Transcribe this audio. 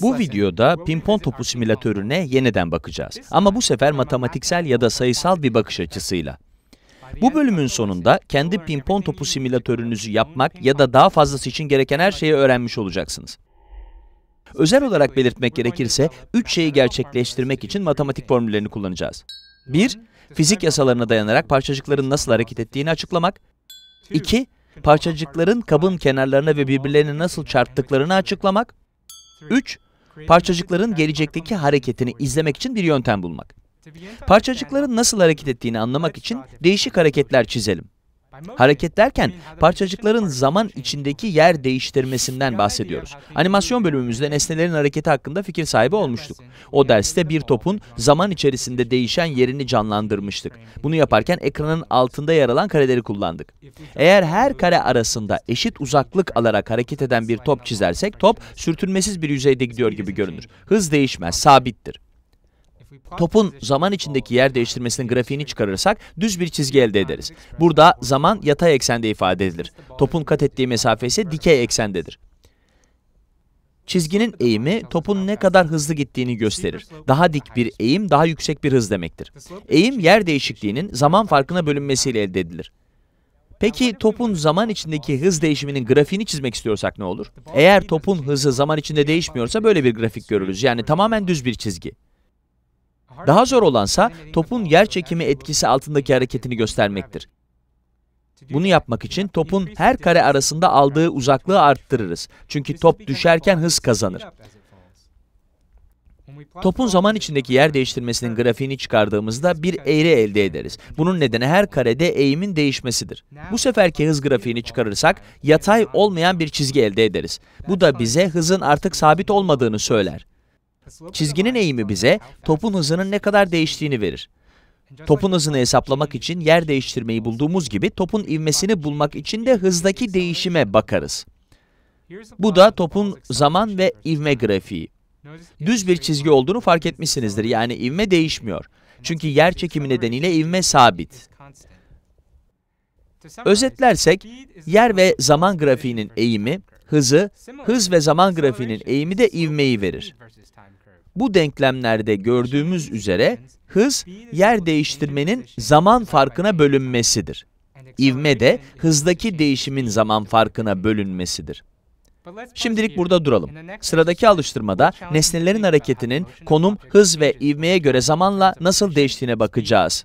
Bu videoda pimpon topu simülatörüne yeniden bakacağız. Ama bu sefer matematiksel ya da sayısal bir bakış açısıyla. Bu bölümün sonunda kendi pimpon topu simülatörünüzü yapmak ya da daha fazlası için gereken her şeyi öğrenmiş olacaksınız. Özel olarak belirtmek gerekirse, üç şeyi gerçekleştirmek için matematik formüllerini kullanacağız. 1. Fizik yasalarına dayanarak parçacıkların nasıl hareket ettiğini açıklamak. 2. Parçacıkların kabın kenarlarına ve birbirlerine nasıl çarptıklarını açıklamak. 3. Parçacıkların gelecekteki hareketini izlemek için bir yöntem bulmak. Parçacıkların nasıl hareket ettiğini anlamak için değişik hareketler çizelim. Hareket derken parçacıkların zaman içindeki yer değiştirmesinden bahsediyoruz. Animasyon bölümümüzde nesnelerin hareketi hakkında fikir sahibi olmuştuk. O derste bir topun zaman içerisinde değişen yerini canlandırmıştık. Bunu yaparken ekranın altında yer alan kareleri kullandık. Eğer her kare arasında eşit uzaklık alarak hareket eden bir top çizersek top sürtünmesiz bir yüzeyde gidiyor gibi görünür. Hız değişmez, sabittir. Topun zaman içindeki yer değiştirmesinin grafiğini çıkarırsak düz bir çizgi elde ederiz. Burada zaman yatay eksende ifade edilir. Topun kat ettiği mesafe ise dikey eksendedir. Çizginin eğimi topun ne kadar hızlı gittiğini gösterir. Daha dik bir eğim daha yüksek bir hız demektir. Eğim yer değişikliğinin zaman farkına bölünmesiyle elde edilir. Peki topun zaman içindeki hız değişiminin grafiğini çizmek istiyorsak ne olur? Eğer topun hızı zaman içinde değişmiyorsa böyle bir grafik görürüz. Yani tamamen düz bir çizgi. Daha zor olansa topun yer çekimi etkisi altındaki hareketini göstermektir. Bunu yapmak için topun her kare arasında aldığı uzaklığı arttırırız. Çünkü top düşerken hız kazanır. Topun zaman içindeki yer değiştirmesinin grafiğini çıkardığımızda bir eğri elde ederiz. Bunun nedeni her karede eğimin değişmesidir. Bu seferki hız grafiğini çıkarırsak yatay olmayan bir çizgi elde ederiz. Bu da bize hızın artık sabit olmadığını söyler. Çizginin eğimi bize topun hızının ne kadar değiştiğini verir. Topun hızını hesaplamak için yer değiştirmeyi bulduğumuz gibi topun ivmesini bulmak için de hızdaki değişime bakarız. Bu da topun zaman ve ivme grafiği. Düz bir çizgi olduğunu fark etmişsinizdir. Yani ivme değişmiyor. Çünkü yer çekimi nedeniyle ivme sabit. Özetlersek, yer ve zaman grafiğinin eğimi, hızı, hız ve zaman grafiğinin eğimi de ivmeyi verir. Bu denklemlerde gördüğümüz üzere hız yer değiştirmenin zaman farkına bölünmesidir. İvme de hızdaki değişimin zaman farkına bölünmesidir. Şimdilik burada duralım. Sıradaki alıştırmada nesnelerin hareketinin konum, hız ve ivmeye göre zamanla nasıl değiştiğine bakacağız.